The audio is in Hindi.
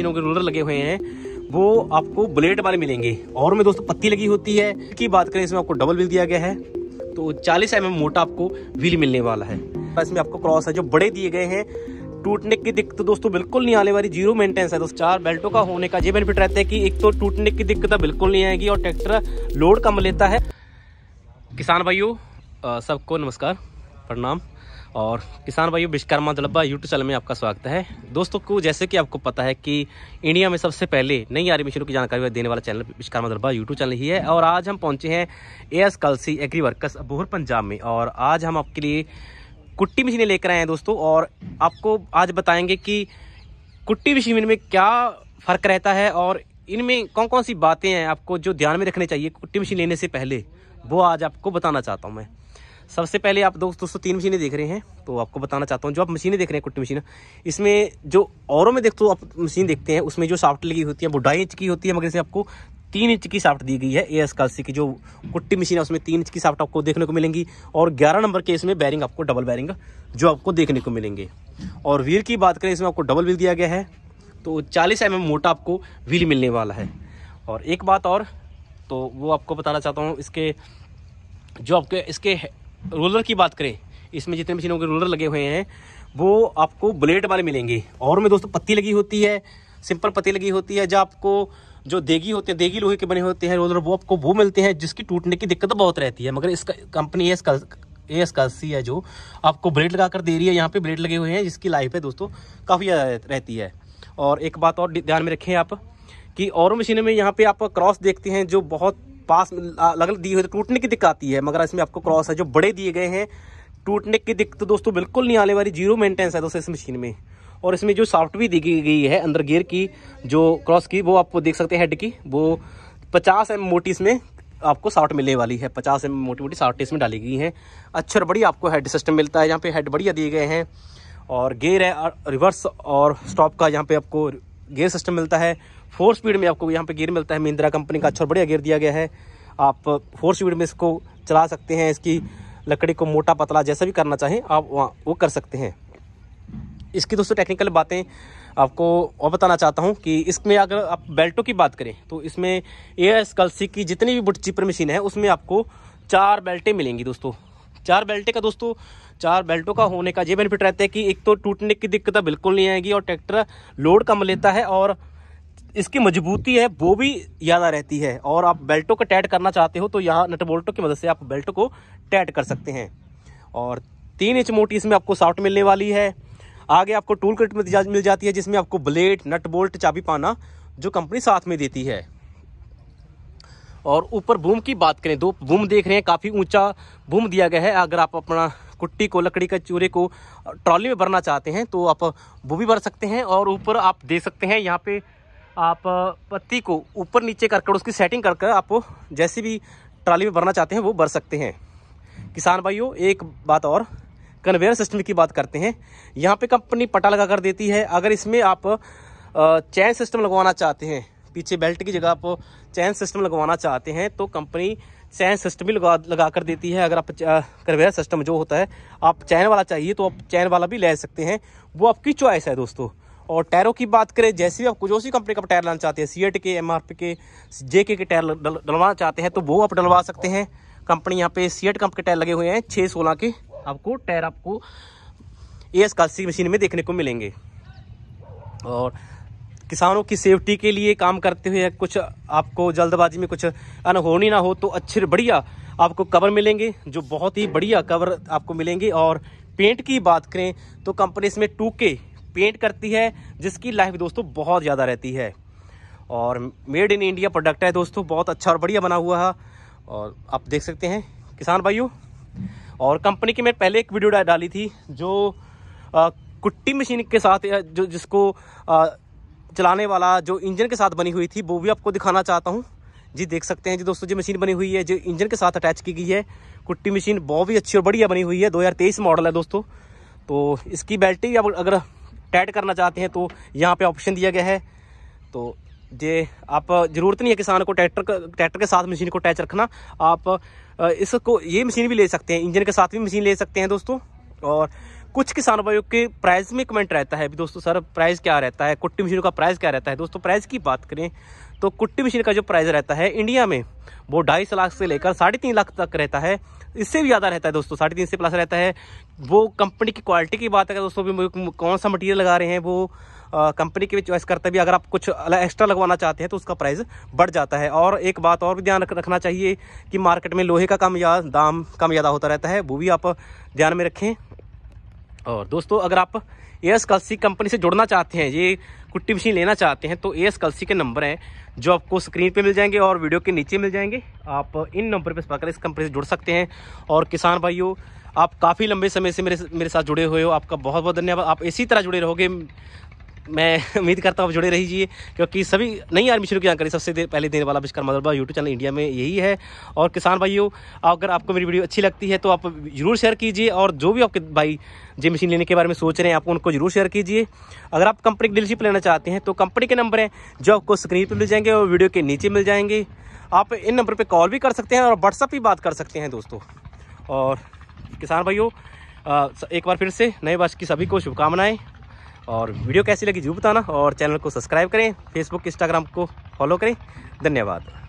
जिनों के रोलर लगे हुए हैं वो आपको ब्लेड वाले मिलेंगे और में दोस्तों पत्ती लगी होती है की बात करें इसमें आपको डबल व्हील दिया गया है तो 40 एम मोटा आपको व्हील मिलने वाला है तो इसमें आपको क्रॉस है जो बड़े दिए गए हैं टूटने की दिक्कत तो दोस्तों बिल्कुल नहीं आने वाली जीरो मेंटेनेंस है दोस्तों चार बेल्टों का होने का ये बेनिफिट रहता है कि एक तो टूटने की दिक्कत तो बिल्कुल नहीं आएगी और ट्रैक्टर लोड कम लेता है किसान भाइयों सबको नमस्कार प्रणाम और किसान भाइयों विश्वकर्मा दुलब्बा यूट्यूब चैनल में आपका स्वागत है दोस्तों को जैसे कि आपको पता है कि इंडिया में सबसे पहले नई आर्मी मशीनों की जानकारी देने वाला channel Vishwakarma Dulabba YouTube channel ही है और आज हम पहुंचे हैं A S Kalsi agri workers Abohar Punjab में और आज हम आपके लिए कुट्टी मशीनें लेकर आए हैं दोस्तों और आपको आज बताएंगे कि कुट्टी मशीन में क्या फ़र्क रहता है और इनमें कौन कौन सी बातें हैं आपको जो ध्यान में रखनी चाहिए कुट्टी मशीन लेने से पहले वो आज आपको बताना चाहता हूँ मैं सबसे पहले आप दोस्तों दोस्तों तीन मशीनें देख रहे हैं तो आपको बताना चाहता हूँ जो आप मशीनें देख रहे हैं कुट्टी मशीन इसमें जो औरों में देख हो आप मशीन देखते हैं उसमें जो साफ्ट लगी होती है वो ढाई इंच की होती है मगर इसमें आपको तीन इंच की साफ्ट दी गई है ए एस कालसी की जो कुट्टी मशीन है उसमें तीन इंच की साफ्ट आपको देखने को मिलेंगी और ग्यारह नंबर के इसमें बैरिंग आपको डबल बैरिंग जो आपको देखने को मिलेंगे और व्हील की बात करें इसमें आपको डबल व्हील दिया गया है तो चालीस एम mm मोटा आपको व्हील मिलने वाला है और एक बात और तो वो आपको बताना चाहता हूँ इसके जो आपके इसके रोलर की बात करें इसमें जितने मशीनों के रोलर लगे हुए हैं वो आपको ब्लेड वाले मिलेंगे और में दोस्तों पत्ती लगी होती है सिंपल पत्ती लगी होती है जो आपको जो देगी होते हैं देगी लोहे के बने होते हैं रोलर वो आपको वो मिलते हैं जिसकी टूटने की दिक्कत बहुत रहती है मगर इसका कंपनी है इसका ए एस सी है जो आपको ब्लेड लगा कर दे रही है यहाँ पे ब्लेड लगे हुए हैं जिसकी लाइफ है दोस्तों काफ़ी ज़्यादा रहती है और एक बात और ध्यान में रखें आप कि और मशीनों में यहाँ पे आप क्रॉस देखते हैं जो बहुत पास अलग दिए हुए तो टूटने की दिक्कत आती है मगर इसमें आपको क्रॉस है जो बड़े दिए गए हैं टूटने की दिक्कत तो दोस्तों बिल्कुल नहीं आने वाली जीरो मेंटेनेंस है दोस्तों इस मशीन में और इसमें जो सॉफ्ट भी दी गई है अंदर गेयर की जो क्रॉस की वो आप देख सकते हैं हेड की वो पचास एम मोटी इसमें आपको साठ मिलने वाली है पचास एम मोटी मोटी साठ इसमें डाली गई है अच्छर बड़ी आपको हेड सिस्टम मिलता है यहाँ पे हेड बढ़िया दिए गए हैं और गेयर है रिवर्स और स्टॉप का यहाँ पे आपको गेयर सिस्टम मिलता है फोर स्पीड में आपको यहाँ पे गियर मिलता है महिंद्रा कंपनी का अच्छा और बढ़िया गियर दिया गया है आप फोर स्पीड में इसको चला सकते हैं इसकी लकड़ी को मोटा पतला जैसा भी करना चाहें आप वहाँ वो कर सकते हैं इसकी दोस्तों टेक्निकल बातें आपको और बताना चाहता हूँ कि इसमें अगर आप बेल्टों की बात करें तो इसमें एयर स्कल्सी की जितनी भी बुट चीपर मशीन है उसमें आपको चार बेल्टें मिलेंगी दोस्तों चार बेल्टें का दोस्तों चार बेल्टों का होने का ये बेनिफिट रहता है कि एक तो टूटने की दिक्कत बिल्कुल नहीं आएगी और ट्रैक्टर लोड कम लेता है और इसकी मजबूती है वो भी ज़्यादा रहती है और आप बेल्टों को टैट करना चाहते हो तो यहाँ नट बोल्टों की मदद से आप बेल्ट को टैट कर सकते हैं और तीन इंच मोटी इसमें आपको साफ्ट मिलने वाली है आगे आपको टूल किट मिल जाती है जिसमें आपको ब्लेड नट बोल्ट चाबी पाना जो कंपनी साथ में देती है और ऊपर बूम की बात करें दो बूम देख रहे हैं काफ़ी ऊंचा बूम दिया गया है अगर आप अपना कुट्टी को लकड़ी का चूरे को ट्रॉली में भरना चाहते हैं तो आप वो भी भर सकते हैं और ऊपर आप देख सकते हैं यहाँ पे आप पत्ती को ऊपर नीचे कर कर उसकी सेटिंग कर कर आप जैसी भी ट्राली में भरना चाहते हैं वो भर सकते हैं किसान भाइयों एक बात और कन्वेयर सिस्टम की बात करते हैं यहाँ पे कंपनी पटा लगा कर देती है अगर इसमें आप चैन सिस्टम लगवाना चाहते हैं पीछे बेल्ट की जगह आप चैन सिस्टम लगवाना चाहते हैं तो कंपनी चैन सिस्टम भी लगा लगा कर देती है अगर आप कन्वेयर सिस्टम जो होता है आप चैन वाला चाहिए तो आप चैन वाला भी ले सकते हैं वो आपकी चॉइस है दोस्तों और टायरों की बात करें जैसे भी आप कुछ उसी कंपनी का टायर लाना चाहते हैं सी के एम के जे के टायर डलवाना चाहते हैं तो वो आप डलवा सकते हैं कंपनी यहाँ पे सी एट के टायर लगे हुए हैं छः सोलह के आपको टायर आपको ए एस कालसी मशीन में देखने को मिलेंगे और किसानों की सेफ्टी के लिए काम करते हुए कुछ आपको जल्दबाजी में कुछ अनहोनी ना हो तो अच्छे बढ़िया आपको कवर मिलेंगे जो बहुत ही बढ़िया कवर आपको मिलेंगे और पेंट की बात करें तो कंपनी इसमें टू के पेंट करती है जिसकी लाइफ दोस्तों बहुत ज़्यादा रहती है और मेड इन इंडिया प्रोडक्ट है दोस्तों बहुत अच्छा और बढ़िया बना हुआ है और आप देख सकते हैं किसान भाइयों और कंपनी की मैं पहले एक वीडियो डाली थी जो आ, कुट्टी मशीन के साथ जो जिसको आ, चलाने वाला जो इंजन के साथ बनी हुई थी वो भी आपको दिखाना चाहता हूँ जी देख सकते हैं जी दोस्तों जो मशीन बनी हुई है जो इंजन के साथ अटैच की गई है कुट्टी मशीन बहुत ही अच्छी और बढ़िया बनी हुई है दो मॉडल है दोस्तों तो इसकी बैटरी अब अगर टैट करना चाहते हैं तो यहाँ पे ऑप्शन दिया गया है तो ये आप ज़रूरत नहीं है किसान को ट्रैक्टर ट्रैक्टर के साथ मशीन को अटैच रखना आप इसको ये मशीन भी ले सकते हैं इंजन के साथ भी मशीन ले सकते हैं दोस्तों और कुछ किसान भाइयों के प्राइस में कमेंट रहता है भी दोस्तों सर प्राइस क्या रहता है कुट्टी मशीन का प्राइस क्या रहता है दोस्तों प्राइस की बात करें तो कुट्टी मशीन का जो प्राइस रहता है इंडिया में वो ढाई लाख से लेकर साढ़े तीन लाख तक रहता है इससे भी ज़्यादा रहता है दोस्तों साढ़े तीन से प्लस रहता है वो कंपनी की क्वालिटी की बात है दोस्तों भी कौन सा मटेरियल लगा रहे हैं वो कंपनी की भी चॉइस करते भी अगर आप कुछ एक्स्ट्रा लगवाना चाहते हैं तो उसका प्राइस बढ़ जाता है और एक बात और भी ध्यान रखना चाहिए कि मार्केट में लोहे का कम या दाम कम ज़्यादा होता रहता है वो भी आप ध्यान में रखें और दोस्तों अगर आप एयर्स कल्सी कंपनी से जुड़ना चाहते हैं ये कुट्टी मशीन लेना चाहते हैं तो ए एस कल्सी के नंबर हैं जो आपको स्क्रीन पे मिल जाएंगे और वीडियो के नीचे मिल जाएंगे आप इन नंबर पर इस कंपनी से जुड़ सकते हैं और किसान भाइयों आप काफ़ी लंबे समय से मेरे मेरे साथ जुड़े हुए हो आपका बहुत बहुत धन्यवाद आप इसी तरह जुड़े रहोगे मैं उम्मीद करता हूँ आप जुड़े रहिए क्योंकि सभी नई आर्मी शुरू की जानकारी सबसे दे, पहले देने वाला विश्वकर्मा दरबार यूट्यूब चैनल इंडिया में यही है और किसान भाइयों अगर आपको मेरी वीडियो अच्छी लगती है तो आप जरूर शेयर कीजिए और जो भी आपके भाई जे मशीन लेने के बारे में सोच रहे हैं आप उनको जरूर शेयर कीजिए अगर आप कंपनी की डीलरशिप लेना चाहते हैं तो कंपनी के नंबर हैं जो आपको स्क्रीन पर मिल जाएंगे और वीडियो के नीचे मिल जाएंगे आप इन नंबर पर कॉल भी कर सकते हैं और व्हाट्सअप भी बात कर सकते हैं दोस्तों और किसान भाइयों एक बार फिर से नए वर्ष की सभी को शुभकामनाएं और वीडियो कैसी लगी जरूर बताना और चैनल को सब्सक्राइब करें फेसबुक इंस्टाग्राम को फॉलो करें धन्यवाद